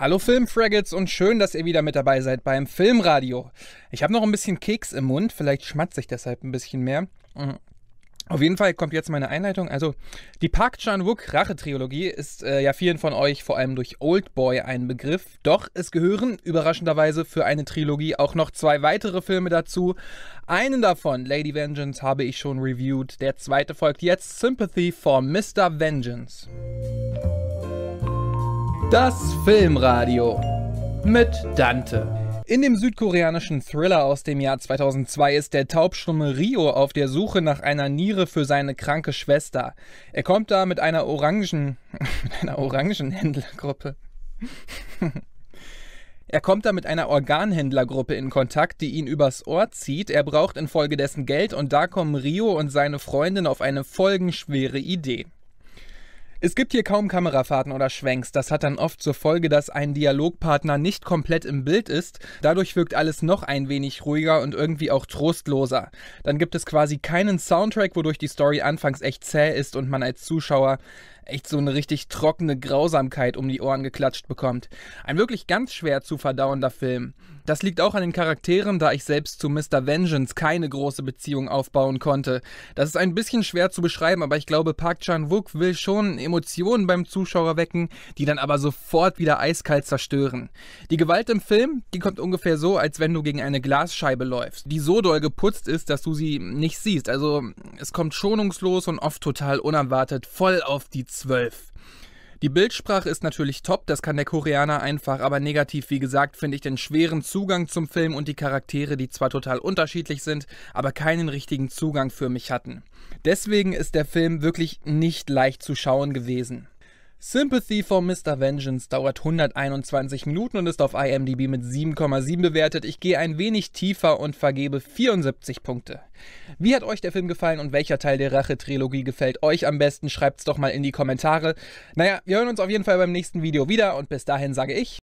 Hallo Filmfraggots und schön, dass ihr wieder mit dabei seid beim Filmradio. Ich habe noch ein bisschen Keks im Mund, vielleicht schmatze ich deshalb ein bisschen mehr. Mhm. Auf jeden Fall kommt jetzt meine Einleitung. Also, die Park Chan-wook Rache-Trilogie ist äh, ja vielen von euch vor allem durch Old Boy ein Begriff. Doch es gehören überraschenderweise für eine Trilogie auch noch zwei weitere Filme dazu. Einen davon, Lady Vengeance, habe ich schon reviewed. Der zweite folgt jetzt Sympathy for Mr. Vengeance. Das Filmradio mit Dante. In dem südkoreanischen Thriller aus dem Jahr 2002 ist der Taubstumme Rio auf der Suche nach einer Niere für seine kranke Schwester. Er kommt da mit einer orangen, mit einer Orangenhändlergruppe. Er kommt da mit einer Organhändlergruppe in Kontakt, die ihn übers Ohr zieht. Er braucht infolgedessen Geld und da kommen Rio und seine Freundin auf eine folgenschwere Idee. Es gibt hier kaum Kamerafahrten oder Schwenks. Das hat dann oft zur Folge, dass ein Dialogpartner nicht komplett im Bild ist. Dadurch wirkt alles noch ein wenig ruhiger und irgendwie auch trostloser. Dann gibt es quasi keinen Soundtrack, wodurch die Story anfangs echt zäh ist und man als Zuschauer echt so eine richtig trockene Grausamkeit um die Ohren geklatscht bekommt. Ein wirklich ganz schwer zu verdauender Film. Das liegt auch an den Charakteren, da ich selbst zu Mr. Vengeance keine große Beziehung aufbauen konnte. Das ist ein bisschen schwer zu beschreiben, aber ich glaube, Park Chan-wook will schon Emotionen beim Zuschauer wecken, die dann aber sofort wieder eiskalt zerstören. Die Gewalt im Film, die kommt ungefähr so, als wenn du gegen eine Glasscheibe läufst, die so doll geputzt ist, dass du sie nicht siehst. Also es kommt schonungslos und oft total unerwartet voll auf die Zwölf. Die Bildsprache ist natürlich top, das kann der Koreaner einfach, aber negativ, wie gesagt, finde ich den schweren Zugang zum Film und die Charaktere, die zwar total unterschiedlich sind, aber keinen richtigen Zugang für mich hatten. Deswegen ist der Film wirklich nicht leicht zu schauen gewesen. Sympathy for Mr. Vengeance dauert 121 Minuten und ist auf IMDb mit 7,7 bewertet. Ich gehe ein wenig tiefer und vergebe 74 Punkte. Wie hat euch der Film gefallen und welcher Teil der Rache-Trilogie gefällt euch am besten? Schreibt's doch mal in die Kommentare. Naja, wir hören uns auf jeden Fall beim nächsten Video wieder und bis dahin sage ich.